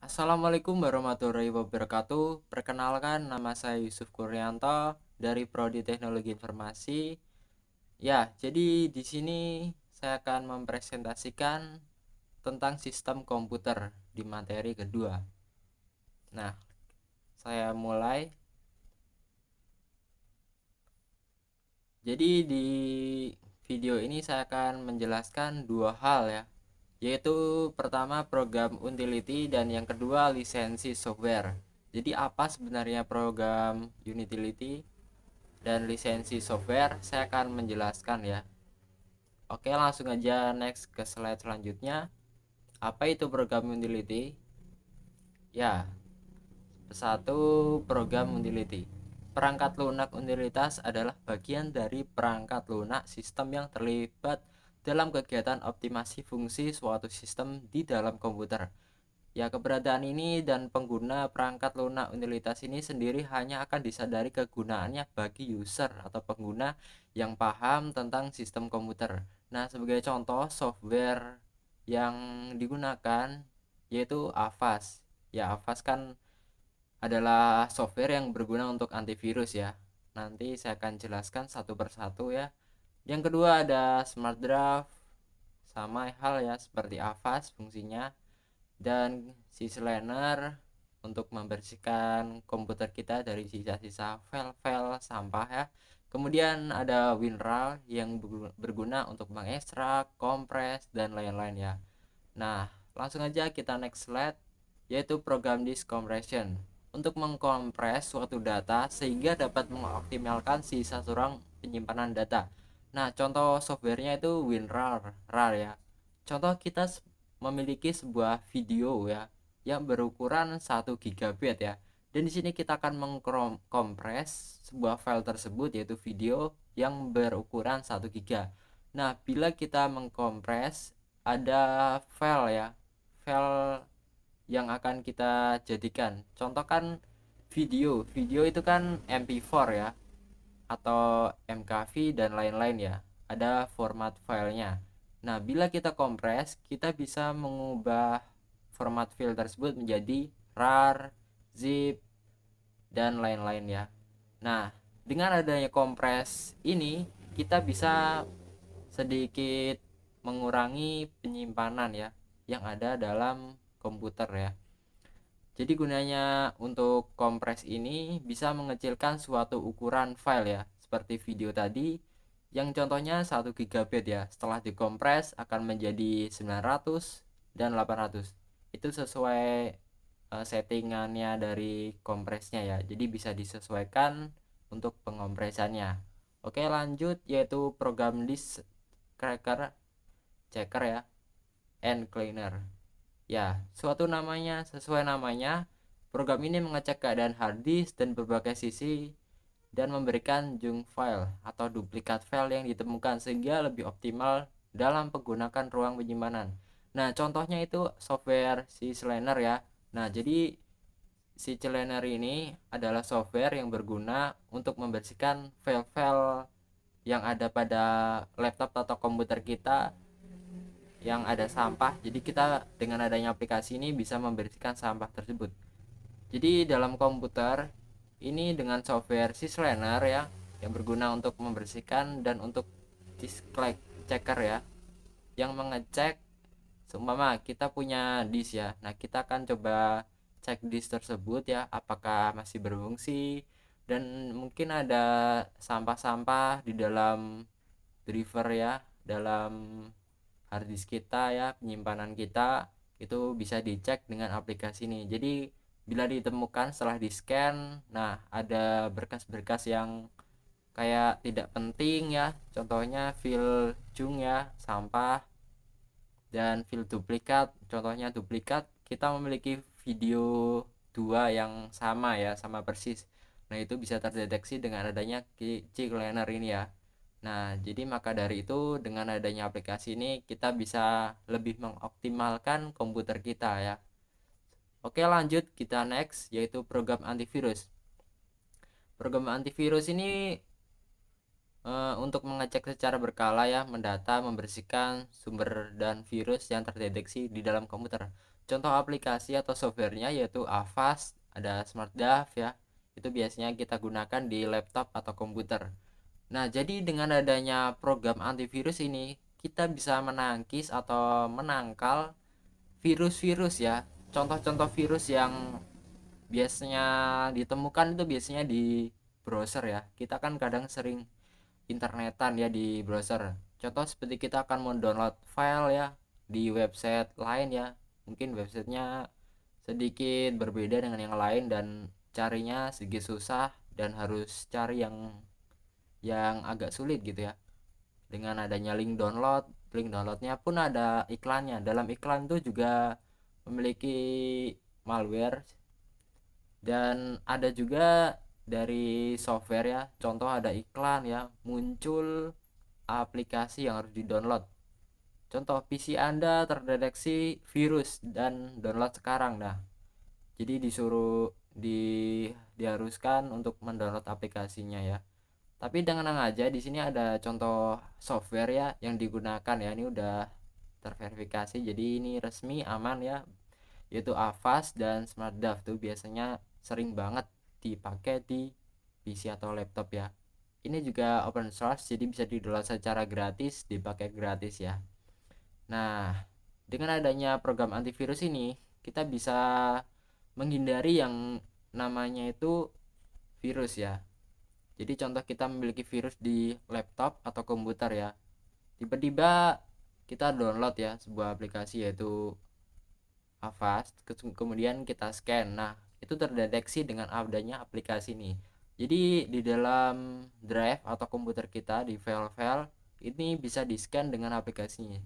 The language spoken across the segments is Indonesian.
Assalamualaikum warahmatullahi wabarakatuh. Perkenalkan nama saya Yusuf Kuryanto dari Prodi Teknologi Informasi. Ya, jadi di sini saya akan mempresentasikan tentang sistem komputer di materi kedua. Nah, saya mulai. Jadi di video ini saya akan menjelaskan dua hal ya yaitu pertama program utility dan yang kedua lisensi software. Jadi apa sebenarnya program utility dan lisensi software? Saya akan menjelaskan ya. Oke, langsung aja next ke slide selanjutnya. Apa itu program utility? Ya. Satu program utility. Perangkat lunak utilitas adalah bagian dari perangkat lunak sistem yang terlibat dalam kegiatan optimasi fungsi suatu sistem di dalam komputer. Ya, keberadaan ini dan pengguna perangkat lunak utilitas ini sendiri hanya akan disadari kegunaannya bagi user atau pengguna yang paham tentang sistem komputer. Nah, sebagai contoh software yang digunakan yaitu Avast. Ya, Avast kan adalah software yang berguna untuk antivirus ya. Nanti saya akan jelaskan satu persatu ya yang kedua ada smart draft sama hal ya seperti avas fungsinya dan sisi learner untuk membersihkan komputer kita dari sisa-sisa file-file sampah ya Kemudian ada WinRAR yang berguna untuk mengekstrak, kompres, dan lain-lain ya. Nah, langsung aja kita next slide, yaitu program disk compression. Untuk mengkompres suatu data sehingga dapat mengoptimalkan sisa surang penyimpanan data. Nah, contoh softwarenya itu WinRAR, RAR ya. Contoh kita memiliki sebuah video ya yang berukuran 1 GB ya. Dan di sini kita akan mengkompres sebuah file tersebut yaitu video yang berukuran 1 GB. Nah, bila kita mengkompres ada file ya, file yang akan kita jadikan. Contoh kan video, video itu kan MP4 ya atau MKV dan lain-lain ya. Ada format filenya. Nah, bila kita kompres, kita bisa mengubah format file tersebut menjadi RAR, ZIP, dan lain-lain ya. Nah, dengan adanya kompres ini, kita bisa sedikit mengurangi penyimpanan ya yang ada dalam komputer ya. Jadi gunanya untuk kompres ini bisa mengecilkan suatu ukuran file ya, seperti video tadi yang contohnya 1 GB ya. Setelah dikompres akan menjadi 900 dan 800. Itu sesuai eh, settingannya dari kompresnya ya. Jadi bisa disesuaikan untuk pengompresannya. Oke, lanjut yaitu program disk cracker checker ya and cleaner. Ya, suatu namanya sesuai namanya, program ini mengecek keadaan hard disk dan berbagai sisi dan memberikan junk file atau duplikat file yang ditemukan sehingga lebih optimal dalam penggunaan ruang penyimpanan. Nah, contohnya itu software si Cleaner ya. Nah, jadi si Cleaner ini adalah software yang berguna untuk membersihkan file-file yang ada pada laptop atau komputer kita yang ada sampah. Jadi kita dengan adanya aplikasi ini bisa membersihkan sampah tersebut. Jadi dalam komputer ini dengan software Syslaner ya yang berguna untuk membersihkan dan untuk disk checker ya yang mengecek seumpama kita punya disk ya. Nah, kita akan coba cek disk tersebut ya apakah masih berfungsi dan mungkin ada sampah-sampah di dalam driver ya dalam hard kita ya penyimpanan kita itu bisa dicek dengan aplikasi ini jadi bila ditemukan setelah di scan nah ada berkas-berkas yang kayak tidak penting ya contohnya file jung ya sampah dan file duplikat contohnya duplikat kita memiliki video dua yang sama ya sama persis nah itu bisa terdeteksi dengan adanya key cleaner ini ya Nah, jadi maka dari itu dengan adanya aplikasi ini kita bisa lebih mengoptimalkan komputer kita ya. Oke, lanjut kita next yaitu program antivirus. Program antivirus ini e, untuk mengecek secara berkala ya, mendata, membersihkan sumber dan virus yang terdeteksi di dalam komputer. Contoh aplikasi atau softwarenya yaitu Avast, ada SmartDAV ya. Itu biasanya kita gunakan di laptop atau komputer. Nah, jadi dengan adanya program antivirus ini, kita bisa menangkis atau menangkal virus-virus ya. Contoh-contoh virus yang biasanya ditemukan itu biasanya di browser ya. Kita kan kadang sering internetan ya di browser. Contoh seperti kita akan mendownload file ya di website lain ya. Mungkin websitenya sedikit berbeda dengan yang lain dan carinya sedikit susah dan harus cari yang yang agak sulit gitu ya dengan adanya link download link downloadnya pun ada iklannya dalam iklan itu juga memiliki malware dan ada juga dari software ya contoh ada iklan ya muncul aplikasi yang harus di download contoh PC anda terdeteksi virus dan download sekarang dah. jadi disuruh di diharuskan untuk mendownload aplikasinya ya tapi dengan aja di sini ada contoh software ya yang digunakan ya ini udah terverifikasi jadi ini resmi aman ya yaitu Avast dan SmartDAV tuh biasanya sering banget dipakai di PC atau laptop ya ini juga open source jadi bisa didownload secara gratis dipakai gratis ya nah dengan adanya program antivirus ini kita bisa menghindari yang namanya itu virus ya jadi contoh kita memiliki virus di laptop atau komputer ya. Tiba-tiba kita download ya sebuah aplikasi yaitu Avast, kemudian kita scan. Nah, itu terdeteksi dengan adanya aplikasi ini. Jadi di dalam drive atau komputer kita di file-file ini bisa di-scan dengan aplikasinya.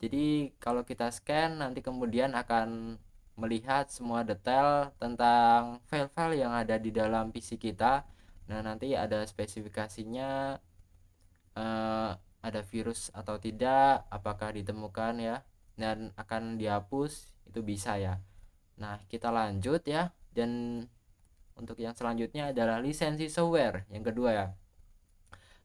Jadi kalau kita scan nanti kemudian akan melihat semua detail tentang file-file yang ada di dalam PC kita Nah, nanti ada spesifikasinya uh, ada virus atau tidak, apakah ditemukan ya, dan akan dihapus itu bisa ya. Nah, kita lanjut ya. Dan untuk yang selanjutnya adalah lisensi software. Yang kedua ya.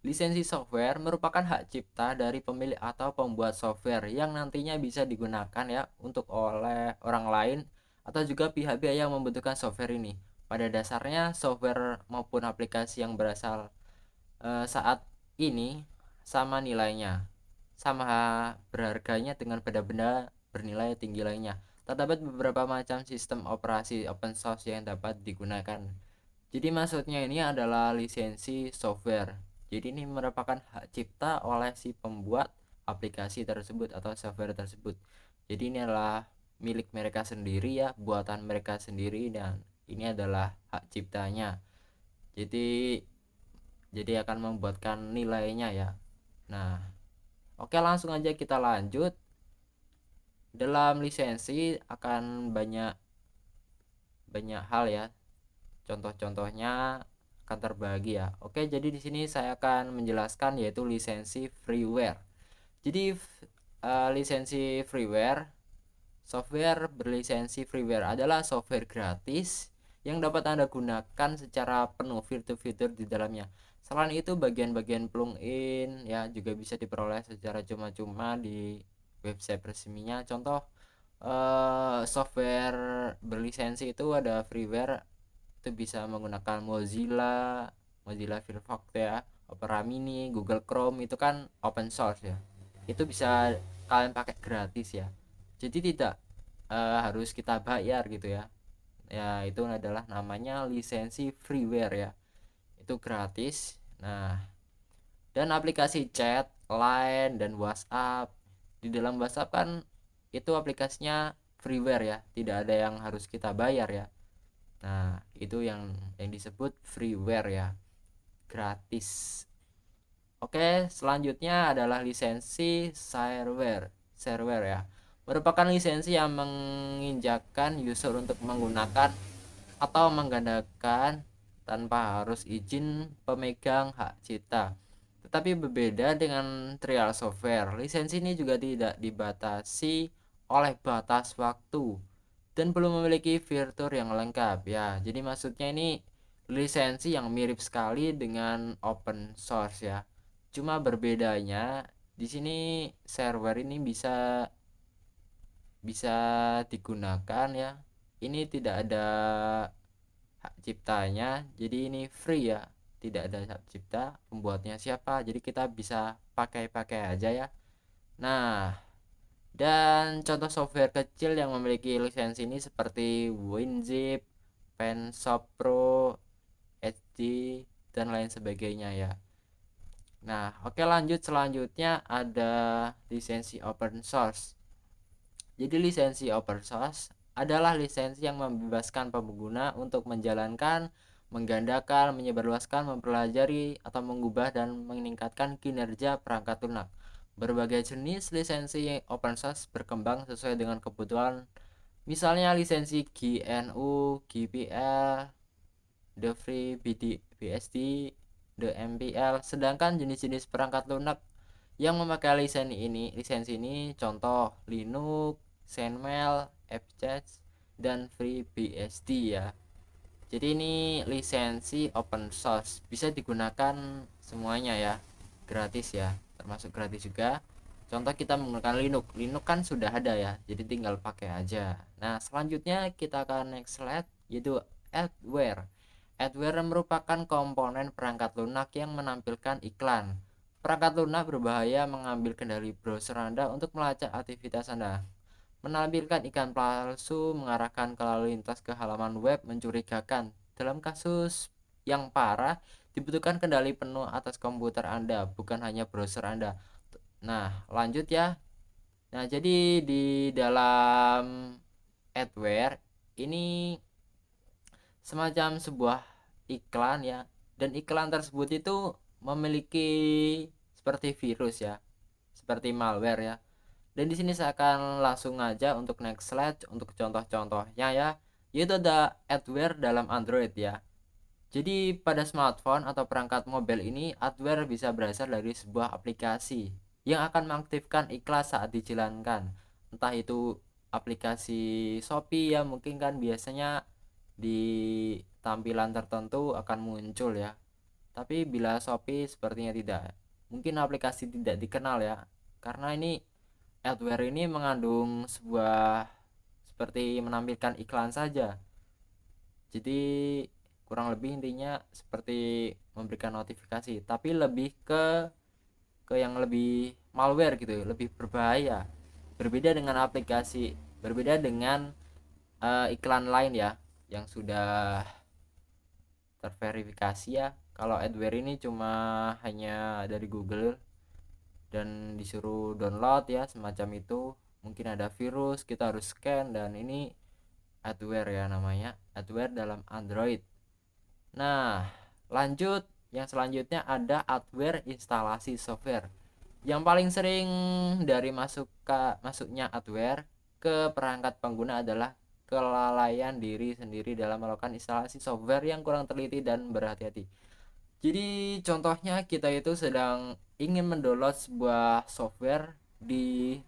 Lisensi software merupakan hak cipta dari pemilik atau pembuat software yang nantinya bisa digunakan ya untuk oleh orang lain atau juga pihak-pihak yang membutuhkan software ini pada dasarnya, software maupun aplikasi yang berasal e, saat ini sama nilainya, sama berharganya dengan benda-benda bernilai tinggi lainnya. Terdapat beberapa macam sistem operasi open source yang dapat digunakan. Jadi maksudnya ini adalah lisensi software. Jadi ini merupakan hak cipta oleh si pembuat aplikasi tersebut atau software tersebut. Jadi ini adalah milik mereka sendiri ya, buatan mereka sendiri dan ini adalah hak ciptanya jadi jadi akan membuatkan nilainya ya nah oke langsung aja kita lanjut dalam lisensi akan banyak banyak hal ya contoh-contohnya akan terbagi ya oke jadi di sini saya akan menjelaskan yaitu lisensi freeware jadi uh, lisensi freeware software berlisensi freeware adalah software gratis yang dapat Anda gunakan secara penuh fitur-fitur di dalamnya. Selain itu bagian-bagian plugin ya juga bisa diperoleh secara cuma-cuma di website resminya. Contoh eh, software berlisensi itu ada freeware itu bisa menggunakan Mozilla, Mozilla Firefox ya, Opera Mini, Google Chrome itu kan open source ya. Itu bisa kalian pakai gratis ya. Jadi tidak Uh, harus kita bayar gitu ya ya itu adalah namanya lisensi freeware ya itu gratis nah dan aplikasi chat Line dan WhatsApp di dalam WhatsApp kan itu aplikasinya freeware ya tidak ada yang harus kita bayar ya nah itu yang yang disebut freeware ya gratis oke selanjutnya adalah lisensi shareware shareware ya merupakan lisensi yang menginjakan user untuk menggunakan atau menggandakan tanpa harus izin pemegang hak cipta. Tetapi berbeda dengan trial software, lisensi ini juga tidak dibatasi oleh batas waktu dan belum memiliki fitur yang lengkap ya. Jadi maksudnya ini lisensi yang mirip sekali dengan open source ya. Cuma berbedanya di sini server ini bisa bisa digunakan ya ini tidak ada hak ciptanya jadi ini free ya tidak ada hak cipta pembuatnya siapa jadi kita bisa pakai-pakai aja ya nah dan contoh software kecil yang memiliki lisensi ini seperti WinZip, Penshop Pro, HD dan lain sebagainya ya nah oke lanjut selanjutnya ada lisensi open source jadi lisensi open source adalah lisensi yang membebaskan pengguna untuk menjalankan, menggandakan, menyebarluaskan, mempelajari atau mengubah dan meningkatkan kinerja perangkat lunak. Berbagai jenis lisensi open source berkembang sesuai dengan kebutuhan. Misalnya lisensi GNU, GPL, The Free BD, BSD, The MPL. Sedangkan jenis-jenis perangkat lunak yang memakai lisensi ini, lisensi ini contoh Linux, Sendmail, Appchat, dan FreeBSD ya. Jadi ini lisensi open source, bisa digunakan semuanya ya, gratis ya, termasuk gratis juga. Contoh kita menggunakan Linux, Linux kan sudah ada ya, jadi tinggal pakai aja. Nah selanjutnya kita akan next slide yaitu adware. Adware merupakan komponen perangkat lunak yang menampilkan iklan. Perangkat lunak berbahaya mengambil kendali browser Anda untuk melacak aktivitas Anda menampilkan ikan palsu mengarahkan ke lalu lintas ke halaman web mencurigakan. Dalam kasus yang parah, dibutuhkan kendali penuh atas komputer Anda, bukan hanya browser Anda. Nah, lanjut ya. Nah, jadi di dalam adware ini semacam sebuah iklan ya. Dan iklan tersebut itu memiliki seperti virus ya, seperti malware ya dan di sini saya akan langsung aja untuk next slide untuk contoh-contohnya ya yaitu ada adware dalam Android ya jadi pada smartphone atau perangkat mobile ini adware bisa berasal dari sebuah aplikasi yang akan mengaktifkan iklan saat dijalankan entah itu aplikasi Shopee ya mungkin kan biasanya di tampilan tertentu akan muncul ya tapi bila Shopee sepertinya tidak mungkin aplikasi tidak dikenal ya karena ini adware ini mengandung sebuah seperti menampilkan iklan saja jadi kurang lebih intinya seperti memberikan notifikasi tapi lebih ke ke yang lebih malware gitu lebih berbahaya berbeda dengan aplikasi berbeda dengan uh, iklan lain ya yang sudah terverifikasi ya kalau adware ini cuma hanya dari Google dan disuruh download ya semacam itu mungkin ada virus kita harus scan dan ini adware ya namanya adware dalam Android nah lanjut yang selanjutnya ada adware instalasi software yang paling sering dari masuk ke, masuknya adware ke perangkat pengguna adalah kelalaian diri sendiri dalam melakukan instalasi software yang kurang teliti dan berhati-hati jadi contohnya kita itu sedang ingin mendownload sebuah software di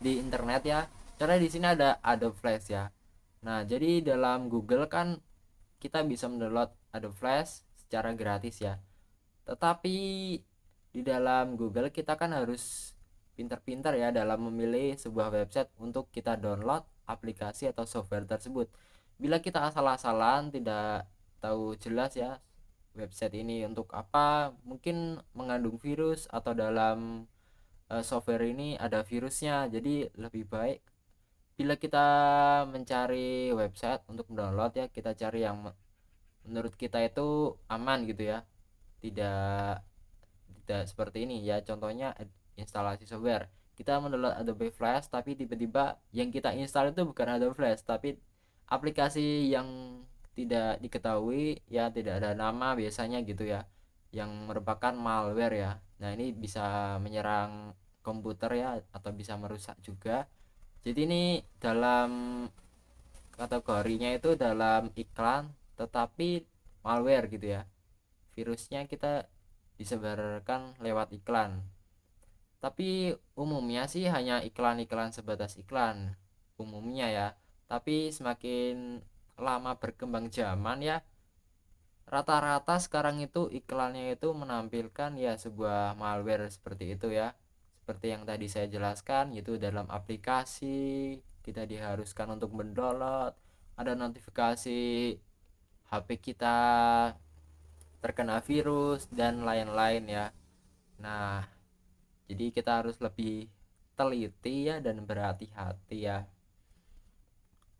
di internet ya karena di sini ada Adobe Flash ya nah jadi dalam Google kan kita bisa mendownload Adobe Flash secara gratis ya tetapi di dalam Google kita kan harus pintar-pintar ya dalam memilih sebuah website untuk kita download aplikasi atau software tersebut bila kita asal-asalan tidak tahu jelas ya website ini untuk apa mungkin mengandung virus atau dalam uh, software ini ada virusnya jadi lebih baik bila kita mencari website untuk download ya kita cari yang menurut kita itu aman gitu ya tidak tidak seperti ini ya contohnya instalasi software kita mendownload Adobe Flash tapi tiba-tiba yang kita install itu bukan Adobe Flash tapi aplikasi yang tidak diketahui ya tidak ada nama biasanya gitu ya yang merupakan malware ya nah ini bisa menyerang komputer ya atau bisa merusak juga jadi ini dalam kategorinya itu dalam iklan tetapi malware gitu ya virusnya kita disebarkan lewat iklan tapi umumnya sih hanya iklan-iklan sebatas iklan umumnya ya tapi semakin lama berkembang zaman ya rata-rata sekarang itu iklannya itu menampilkan ya sebuah malware seperti itu ya seperti yang tadi saya jelaskan itu dalam aplikasi kita diharuskan untuk mendownload ada notifikasi HP kita terkena virus dan lain-lain ya nah jadi kita harus lebih teliti ya dan berhati-hati ya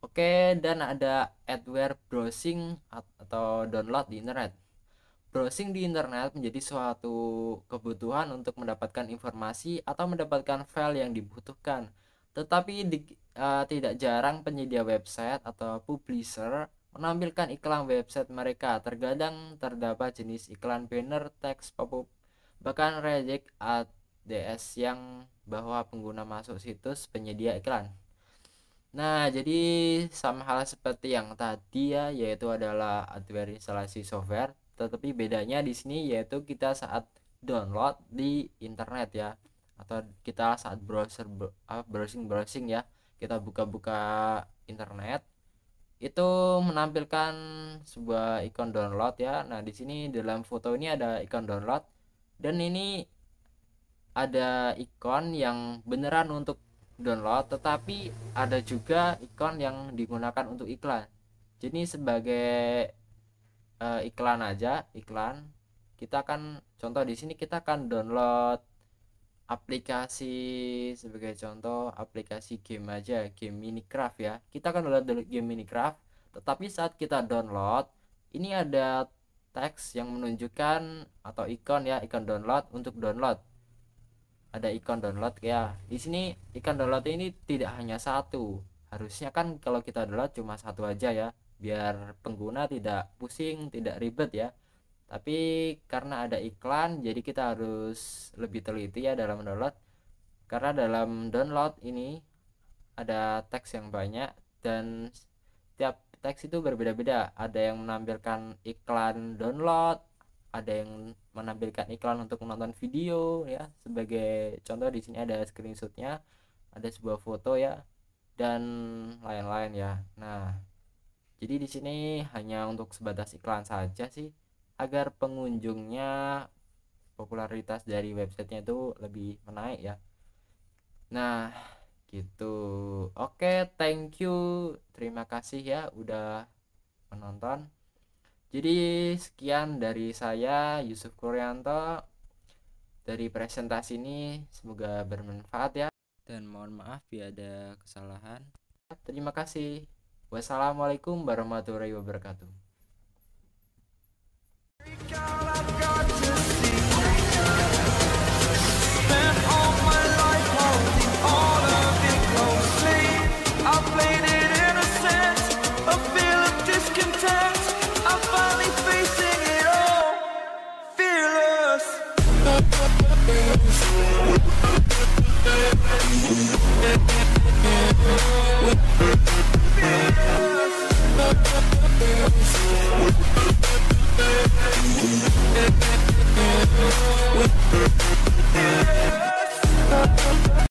Oke, dan ada adware browsing atau download di internet. Browsing di internet menjadi suatu kebutuhan untuk mendapatkan informasi atau mendapatkan file yang dibutuhkan. Tetapi di, uh, tidak jarang penyedia website atau publisher menampilkan iklan website mereka. Terkadang terdapat jenis iklan banner, teks pop-up, bahkan reject ADS yang bahwa pengguna masuk situs penyedia iklan. Nah, jadi sama hal seperti yang tadi ya, yaitu adalah hardware instalasi software, tetapi bedanya di sini yaitu kita saat download di internet ya, atau kita saat browser browsing-browsing ya, kita buka-buka internet itu menampilkan sebuah ikon download ya. Nah, di sini dalam foto ini ada ikon download dan ini ada ikon yang beneran untuk download tetapi ada juga ikon yang digunakan untuk iklan jadi sebagai uh, iklan aja iklan kita akan contoh di sini kita akan download aplikasi sebagai contoh aplikasi game aja game Minecraft ya kita akan download game Minecraft tetapi saat kita download ini ada teks yang menunjukkan atau ikon ya ikon download untuk download ada ikon download ya di sini ikon download ini tidak hanya satu harusnya kan kalau kita download cuma satu aja ya biar pengguna tidak pusing tidak ribet ya tapi karena ada iklan jadi kita harus lebih teliti ya dalam download karena dalam download ini ada teks yang banyak dan tiap teks itu berbeda-beda ada yang menampilkan iklan download ada yang menampilkan iklan untuk menonton video ya sebagai contoh di sini ada screenshotnya ada sebuah foto ya dan lain-lain ya nah jadi di sini hanya untuk sebatas iklan saja sih agar pengunjungnya popularitas dari websitenya itu lebih menaik ya nah gitu oke thank you terima kasih ya udah menonton jadi sekian dari saya Yusuf Kuryanto dari presentasi ini semoga bermanfaat ya dan mohon maaf bila ya ada kesalahan. Terima kasih. Wassalamualaikum warahmatullahi wabarakatuh.